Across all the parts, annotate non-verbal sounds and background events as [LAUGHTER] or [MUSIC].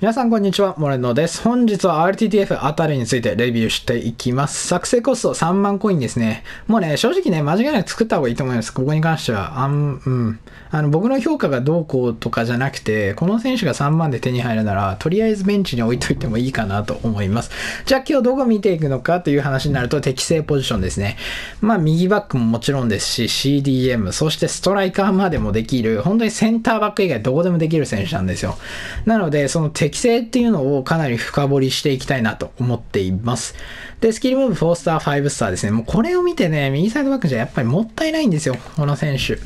皆さんこんにちは、モレノです。本日は RTTF あたりについてレビューしていきます。作成コスト3万コインですね。もうね、正直ね、間違いなく作った方がいいと思います。ここに関しては。あん、うん。あの、僕の評価がどうこうとかじゃなくて、この選手が3万で手に入るなら、とりあえずベンチに置いといてもいいかなと思います。じゃあ今日どこ見ていくのかという話になると、適正ポジションですね。まあ、右バックももちろんですし、CDM、そしてストライカーまでもできる、本当にセンターバック以外どこでもできる選手なんですよ。なので、その適性っていうのをかなり深掘りしていきたいなと思っています。で、スキルムーブ4スター、5スターですね。もうこれを見てね、右サイドバックじゃやっぱりもったいないんですよ、この選手。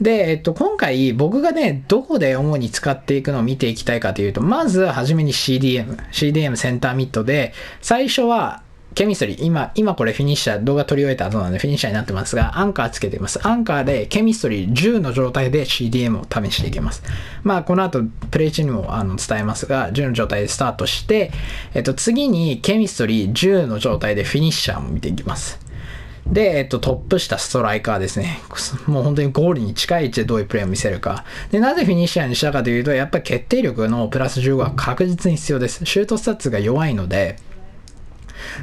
で、えっと、今回僕がね、どこで主に使っていくのを見ていきたいかというと、まずはじめに CDM、CDM センターミットで、最初はケミストリー、今、今これフィニッシャー、動画撮り終えた後なのでフィニッシャーになってますが、アンカーつけてます。アンカーでケミストリー10の状態で CDM を試していきます。まあ、この後、プレイ中にもあの伝えますが、10の状態でスタートして、えっと、次にケミストリー10の状態でフィニッシャーも見ていきます。で、えっと、トップしたストライカーですね。もう本当にゴールに近い位置でどういうプレーを見せるか。で、なぜフィニッシャーにしたかというと、やっぱり決定力のプラス15は確実に必要です。シュートスタッツが弱いので、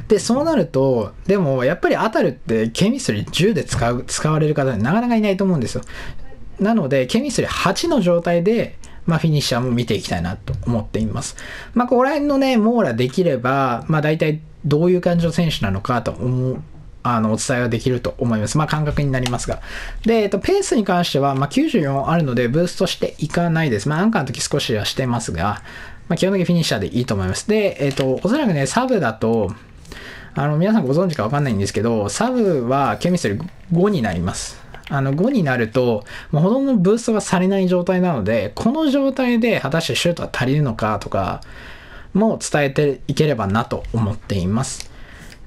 で、そうなると、でもやっぱりアタルってケミストリー10で使う、使われる方なかなかいないと思うんですよ。なので、ケミストリー8の状態で、まあ、フィニッシャーも見ていきたいなと思っています。まあ、ここら辺のね、網羅できれば、まあ、大体どういう感じの選手なのかと思う。あの、お伝えはできると思います。まあ、感覚になりますが。で、えっと、ペースに関しては、まあ、94あるので、ブーストしていかないです。まあ、アンカーの時少しはしてますが、まあ、基本的にフィニッシャーでいいと思います。で、えっと、おそらくね、サブだと、あの、皆さんご存知かわかんないんですけど、サブはケミストリー5になります。あの、5になると、もうほとんどブーストがされない状態なので、この状態で果たしてシュートは足りるのかとか、も伝えていければなと思っています。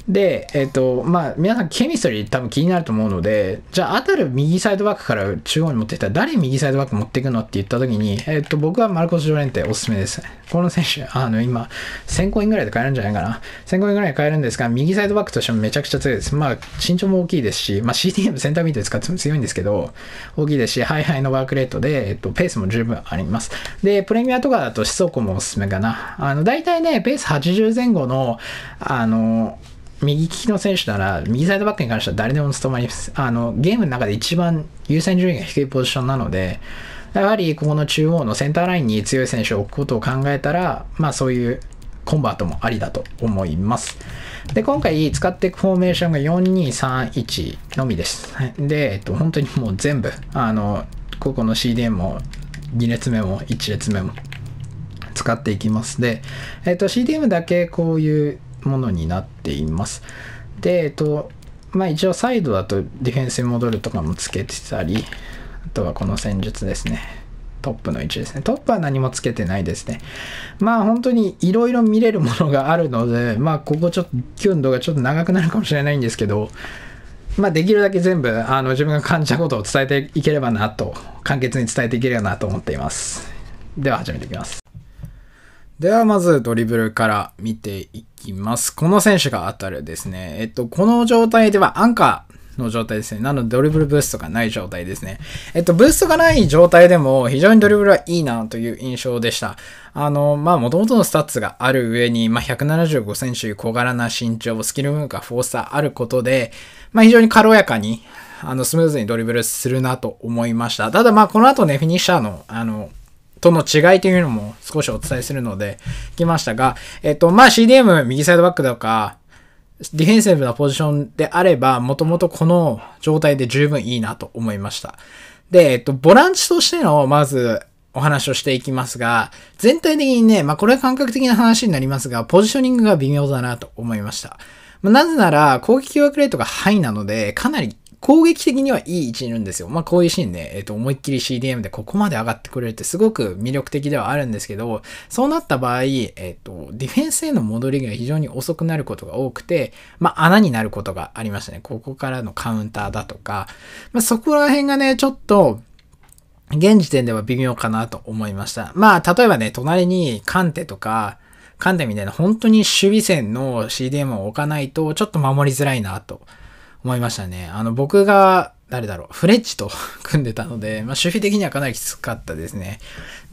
で、えっ、ー、と、まあ、皆さん、ケミストリー多分気になると思うので、じゃあ、当たる右サイドバックから中央に持ってきたら、誰右サイドバック持っていくのって言ったときに、えっ、ー、と、僕はマルコス・ジョレンテおすすめです。この選手、あの、今、1000コインぐらいで買えるんじゃないかな。1000コインぐらい買えるんですが、右サイドバックとしてもめちゃくちゃ強いです。まあ、身長も大きいですし、まあ、CTM センターミートで使っても強いんですけど、大きいですし、ハイハイのワークレートで、えっ、ー、と、ペースも十分あります。で、プレミアとかだと、思想庫もおすすめかな。あの、大体ね、ペース80前後の、あの、右利きの選手なら、右サイドバックに関しては誰でも務まります。あの、ゲームの中で一番優先順位が低いポジションなので、やはりここの中央のセンターラインに強い選手を置くことを考えたら、まあそういうコンバートもありだと思います。で、今回使っていくフォーメーションが4231のみです。で、えっと、本当にもう全部、あの、ここの CDM も2列目も1列目も使っていきます。で、えっと、CDM だけこういうものになっています。で、えっと、まあ一応サイドだとディフェンスに戻るとかもつけてたり、あとはこの戦術ですね。トップの位置ですね。トップは何もつけてないですね。まあ本当にいろいろ見れるものがあるので、まあここちょっと、キュン度がちょっと長くなるかもしれないんですけど、まあできるだけ全部、あの自分が感じたことを伝えていければなと、簡潔に伝えていければなと思っています。では始めていきます。ではまずドリブルから見ていきます。この選手が当たるですね。えっと、この状態ではアンカーの状態ですね。なのでドリブルブーストがない状態ですね。えっと、ブーストがない状態でも非常にドリブルはいいなという印象でした。あの、まあ、もともとのスタッツがある上に、まあ、175センチ小柄な身長、スキルムーカー、フォースターあることで、まあ、非常に軽やかに、あの、スムーズにドリブルするなと思いました。ただ、まあ、この後ね、フィニッシャーの、あの、との違いというのも少しお伝えするので、来ましたが、えっと、まあ、CDM 右サイドバックだとか、ディフェンセブなポジションであれば、もともとこの状態で十分いいなと思いました。で、えっと、ボランチとしての、まず、お話をしていきますが、全体的にね、まあ、これは感覚的な話になりますが、ポジショニングが微妙だなと思いました。まあ、なぜなら、攻撃枠レートがハイなので、かなり攻撃的にはいい位置にいるんですよ。まあ、こういうシーンね、えっ、ー、と、思いっきり CDM でここまで上がってくれるってすごく魅力的ではあるんですけど、そうなった場合、えっ、ー、と、ディフェンスへの戻りが非常に遅くなることが多くて、まあ、穴になることがありましたね。ここからのカウンターだとか、まあ、そこら辺がね、ちょっと、現時点では微妙かなと思いました。まあ、例えばね、隣にカンテとか、カンテみたいな本当に守備線の CDM を置かないと、ちょっと守りづらいなと。思いましたね。あの、僕が、誰だろう、フレッチと [LAUGHS] 組んでたので、まあ、守備的にはかなりきつかったですね。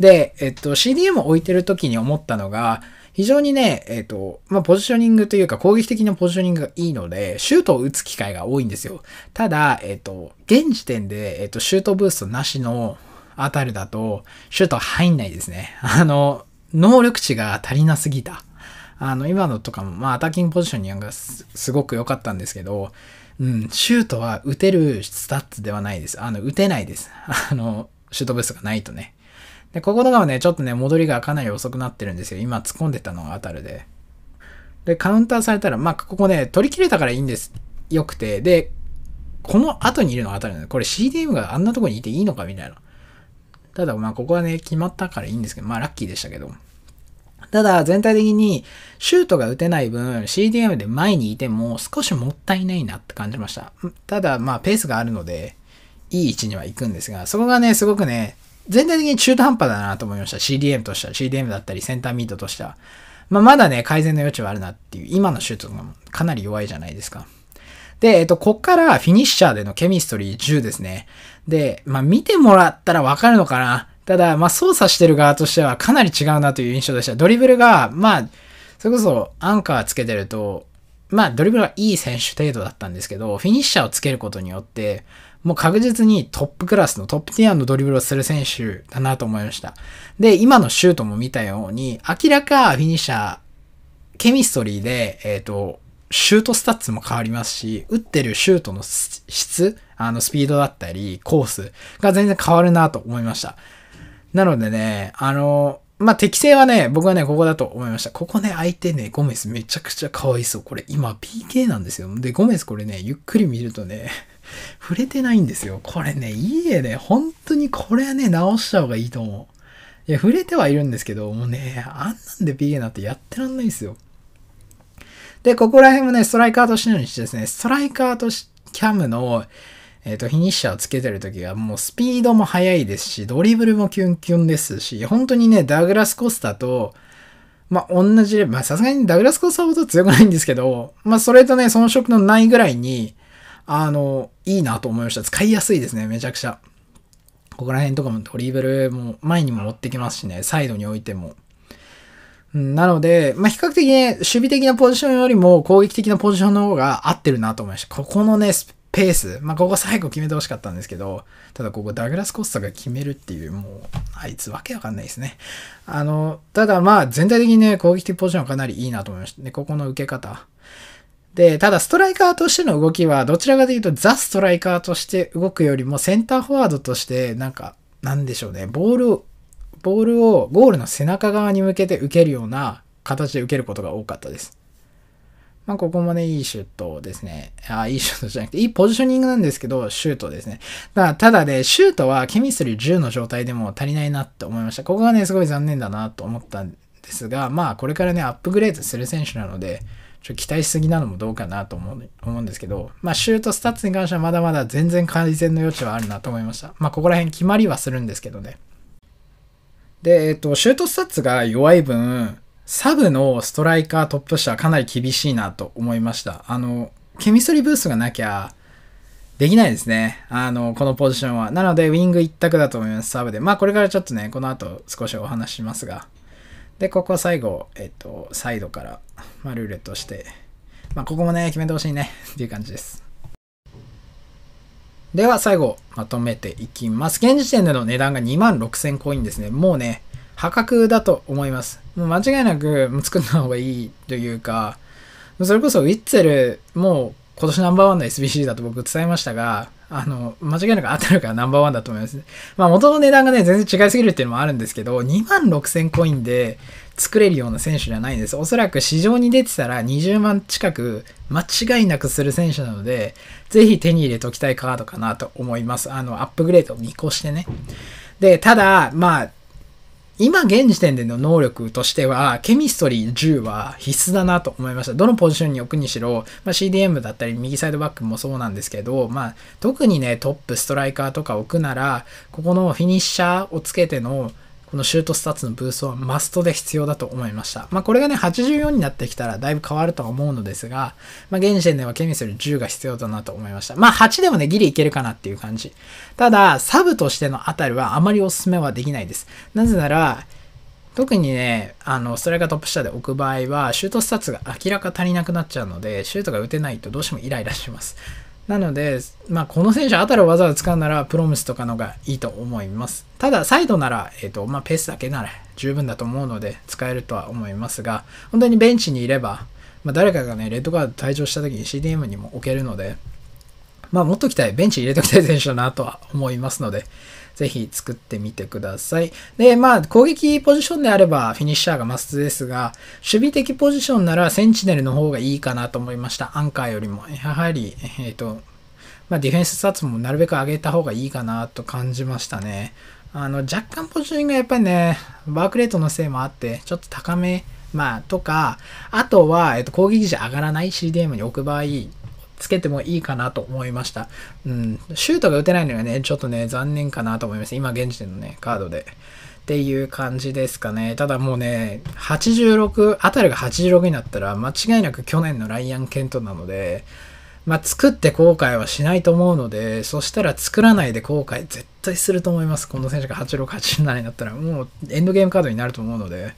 で、えっと、CDM を置いてる時に思ったのが、非常にね、えっ、と、まあ、ポジショニングというか攻撃的なポジショニングがいいので、シュートを打つ機会が多いんですよ。ただ、えっ、と、現時点で、えっ、と、シュートブーストなしのあたりだと、シュートは入んないですね。あの、能力値が足りなすぎた。あの、今のとかも、まあ、アタッキングポジショニングがすごく良かったんですけど、うん、シュートは打てるスタッツではないです。あの、打てないです。[LAUGHS] あの、シュートブースがないとね。で、こことかはね、ちょっとね、戻りがかなり遅くなってるんですよ。今突っ込んでたのが当たるで。で、カウンターされたら、まあ、ここね、取り切れたからいいんです。よくて。で、この後にいるのが当たるので、これ CDM があんなとこにいていいのかみたいな。ただ、まあ、ここはね、決まったからいいんですけど、まあ、ラッキーでしたけど。ただ、全体的にシュートが打てない分、CDM で前にいても少しもったいないなって感じました。ただ、まあ、ペースがあるので、いい位置には行くんですが、そこがね、すごくね、全体的に中途半端だなと思いました。CDM としては、CDM だったり、センターミートとしては。まあ、まだね、改善の余地はあるなっていう、今のシュートがかなり弱いじゃないですか。で、えっと、こっからフィニッシャーでのケミストリー10ですね。で、まあ、見てもらったらわかるのかなただ、まあ、操作してる側としてはかなり違うなという印象でした。ドリブルが、まあ、それこそアンカーつけてると、まあ、ドリブルがいい選手程度だったんですけど、フィニッシャーをつけることによって、もう確実にトップクラスのトップティアのドリブルをする選手だなと思いました。で、今のシュートも見たように、明らかフィニッシャー、ケミストリーで、えっ、ー、と、シュートスタッツも変わりますし、打ってるシュートの質、あのスピードだったり、コースが全然変わるなと思いました。なのでね、あの、まあ、適正はね、僕はね、ここだと思いました。ここね、相手ね、ゴメスめちゃくちゃかわいそう。これ今 PK なんですよ。で、ゴメスこれね、ゆっくり見るとね、[LAUGHS] 触れてないんですよ。これね、いいえね、本当にこれはね、直した方がいいと思う。いや、触れてはいるんですけど、もうね、あんなんで PK なんてやってらんないんですよ。で、ここら辺もね、ストライカーとしてのにしてですね、ストライカーとし、キャムの、えっ、ー、と、フィニッシャーをつけてる時はもうスピードも速いですし、ドリブルもキュンキュンですし、本当にね、ダグラス・コスタと、まあ、同じ、まさすがにダグラス・コスタほど強くないんですけど、まあ、それとね、遜色のないぐらいに、あの、いいなと思いました。使いやすいですね、めちゃくちゃ。ここら辺とかもドリブルも前にも持ってきますしね、サイドに置いても。なので、まあ、比較的ね、守備的なポジションよりも攻撃的なポジションの方が合ってるなと思いました。ここのね、ペース、まあ、ここ最後決めてほしかったんですけど、ただここダグラス・コスサが決めるっていう、もう、あいつわけわかんないですね。あの、ただまあ、全体的にね、攻撃的ポジションはかなりいいなと思いました。ね、ここの受け方。で、ただストライカーとしての動きは、どちらかというとザ・ストライカーとして動くよりも、センターフォワードとして、なんか、なんでしょうね、ボールを、ボールをゴールの背中側に向けて受けるような形で受けることが多かったです。まあ、ここもね、いいシュートですね。あ、いいシュートじゃなくて、いいポジショニングなんですけど、シュートですね。だからただで、ね、シュートはケミストリー10の状態でも足りないなって思いました。ここがね、すごい残念だなと思ったんですが、まあ、これからね、アップグレードする選手なので、ちょっと期待しすぎなのもどうかなと思う思うんですけど、まあ、シュートスタッツに関してはまだまだ全然改善の余地はあるなと思いました。まあ、ここら辺決まりはするんですけどね。で、えっと、シュートスタッツが弱い分、サブのストライカートップ下はかなり厳しいなと思いました。あの、ケミストリーブースがなきゃ、できないですね。あの、このポジションは。なので、ウィング一択だと思います、サブで。まあ、これからちょっとね、この後少しお話しますが。で、ここ最後、えっと、サイドから、まあ、ルーレットして、まあ、ここもね、決めてほしいね [LAUGHS] っていう感じです。では、最後、まとめていきます。現時点での値段が2万6000コインですね。もうね、破格だと思います。もう間違いなく作った方がいいというか、それこそウィッツェルも今年ナンバーワンの SBC だと僕伝えましたが、あの、間違いなく当たるからナンバーワンだと思います。まあ元の値段がね、全然違いすぎるっていうのもあるんですけど、2万6000コインで作れるような選手じゃないんです。おそらく市場に出てたら20万近く間違いなくする選手なので、ぜひ手に入れておきたいカードかなと思います。あの、アップグレードを見越してね。で、ただ、まあ、今現時点での能力としては、ケミストリー10は必須だなと思いました。どのポジションに置くにしろ、まあ、CDM だったり、右サイドバックもそうなんですけど、まあ、特にね、トップ、ストライカーとか置くなら、ここのフィニッシャーをつけての、このシュートスタッツのブーストはマストで必要だと思いました。まあ、これがね、84になってきたらだいぶ変わるとは思うのですが、まあ、現時点ではケミスより10が必要だなと思いました。まあ、8でもね、ギリいけるかなっていう感じ。ただ、サブとしてのあたりはあまりおすすめはできないです。なぜなら、特にね、あの、ストライカートップ下で置く場合は、シュートスタッツが明らか足りなくなっちゃうので、シュートが打てないとどうしてもイライラします。なので、まあ、この選手、あたりをわざわざ使うなら、プロムスとかのがいいと思います。ただ、サイドなら、えっ、ー、と、まあ、ペースだけなら十分だと思うので、使えるとは思いますが、本当にベンチにいれば、まあ、誰かがね、レッドカード退場した時に CDM にも置けるので、まあ、もっときたい、ベンチ入れときたい選手だなとは思いますので、ぜひ作ってみてください。で、まあ、攻撃ポジションであればフィニッシャーがマストですが、守備的ポジションならセンチネルの方がいいかなと思いました。アンカーよりも。やはり、えっ、ー、と、まあ、ディフェンススもなるべく上げた方がいいかなと感じましたね。あの、若干ポジションがやっぱりね、バークレートのせいもあって、ちょっと高め、まあ、とか、あとは、えっと、攻撃時上がらない CDM に置く場合、つけてもいいかなと思いました。うん。シュートが打てないのがね、ちょっとね、残念かなと思います。今現時点のね、カードで。っていう感じですかね。ただもうね、86、あたりが86になったら、間違いなく去年のライアン・ケントなので、まあ、作って後悔はしないと思うので、そしたら作らないで後悔絶対すると思います。この選手が86、87になったら、もうエンドゲームカードになると思うので。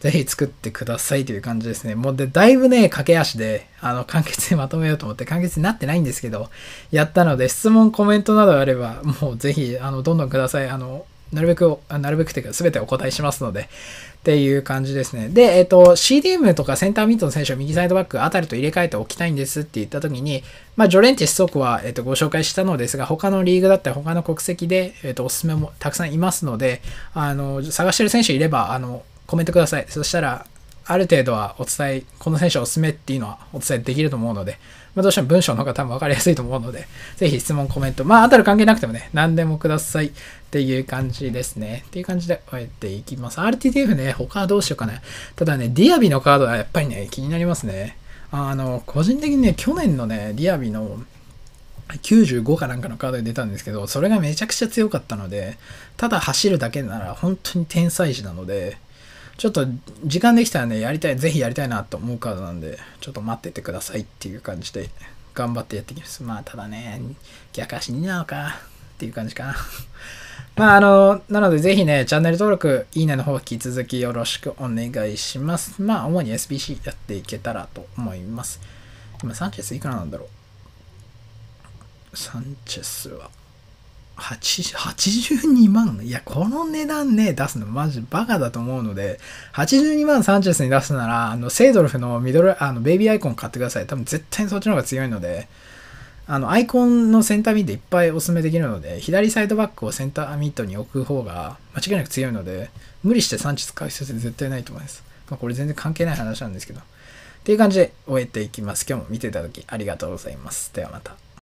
ぜひ作ってくださいという感じですね。もうで、だいぶね、駆け足で、あの、簡潔にまとめようと思って、簡潔になってないんですけど、やったので、質問、コメントなどあれば、もうぜひ、あの、どんどんください。あの、なるべく、なるべくというか、すべてお答えしますので、っていう感じですね。で、えっ、と、CDM とかセンターミートの選手を右サイドバックあたりと入れ替えておきたいんですって言ったときに、まあ、ジョレンティストクは、えっ、と、ご紹介したのですが、他のリーグだったり、他の国籍で、えっ、と、おすすめもたくさんいますので、あの、探してる選手いれば、あの、コメントください。そしたら、ある程度はお伝え、この選手おすすめっていうのはお伝えできると思うので、まあ、どうしても文章の方が多分分かりやすいと思うので、ぜひ質問、コメント、まあ、当たる関係なくてもね、何でもくださいっていう感じですね。っていう感じで終えていきます。RTTF ね、他はどうしようかな。ただね、ディアビのカードはやっぱりね、気になりますね。あの、個人的にね、去年のね、ディアビの95かなんかのカードで出たんですけど、それがめちゃくちゃ強かったので、ただ走るだけなら本当に天才児なので、ちょっと時間できたらね、やりたい、ぜひやりたいなと思うからなんで、ちょっと待っててくださいっていう感じで、頑張ってやっていきます。まあ、ただね、逆足になのか、っていう感じかな。[LAUGHS] まあ、あの、なのでぜひね、チャンネル登録、いいねの方引き続きよろしくお願いします。まあ、主に SBC やっていけたらと思います。今、サンチェスいくらなんだろうサンチェスは。82万いや、この値段ね、出すのマジバカだと思うので、82万サンチェスに出すなら、あの、セイドルフのミドル、あの、ベイビーアイコン買ってください。多分絶対にそっちの方が強いので、あの、アイコンのセンターミットいっぱいおすすめできるので、左サイドバックをセンターミットに置く方が間違いなく強いので、無理してサンチェス買う必要性絶対ないと思います。まあ、これ全然関係ない話なんですけど。っていう感じで終えていきます。今日も見ていただきありがとうございます。ではまた。